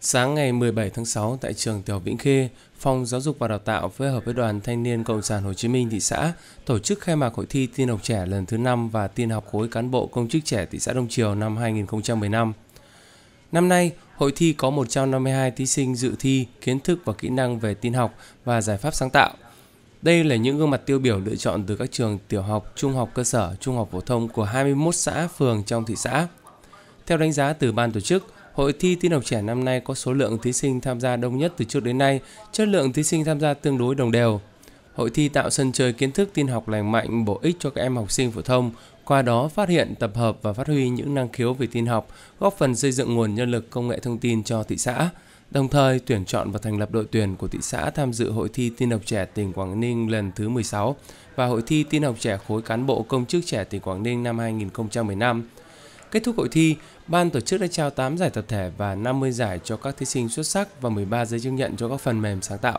Sáng ngày 17 tháng 6 tại trường Tiểu Vĩnh Khê, Phòng Giáo dục và Đào tạo phối hợp với Đoàn Thanh niên Cộng sản Hồ Chí Minh thị xã tổ chức khai mạc hội thi tiên học trẻ lần thứ 5 và tiên học khối cán bộ công chức trẻ thị xã Đông Triều năm 2015. Năm nay, hội thi có 152 thí sinh dự thi kiến thức và kỹ năng về tin học và giải pháp sáng tạo. Đây là những gương mặt tiêu biểu lựa chọn từ các trường tiểu học, trung học cơ sở, trung học phổ thông của 21 xã phường trong thị xã. Theo đánh giá từ ban tổ chức, Hội thi tin học trẻ năm nay có số lượng thí sinh tham gia đông nhất từ trước đến nay, chất lượng thí sinh tham gia tương đối đồng đều. Hội thi tạo sân chơi kiến thức tin học lành mạnh bổ ích cho các em học sinh phổ thông, qua đó phát hiện, tập hợp và phát huy những năng khiếu về tin học, góp phần xây dựng nguồn nhân lực công nghệ thông tin cho thị xã. Đồng thời, tuyển chọn và thành lập đội tuyển của thị xã tham dự hội thi tin học trẻ tỉnh Quảng Ninh lần thứ 16 và hội thi tin học trẻ khối cán bộ công chức trẻ tỉnh Quảng Ninh năm 2015. Kết thúc hội thi, ban tổ chức đã trao 8 giải tập thể và 50 giải cho các thí sinh xuất sắc và 13 giấy chứng nhận cho các phần mềm sáng tạo.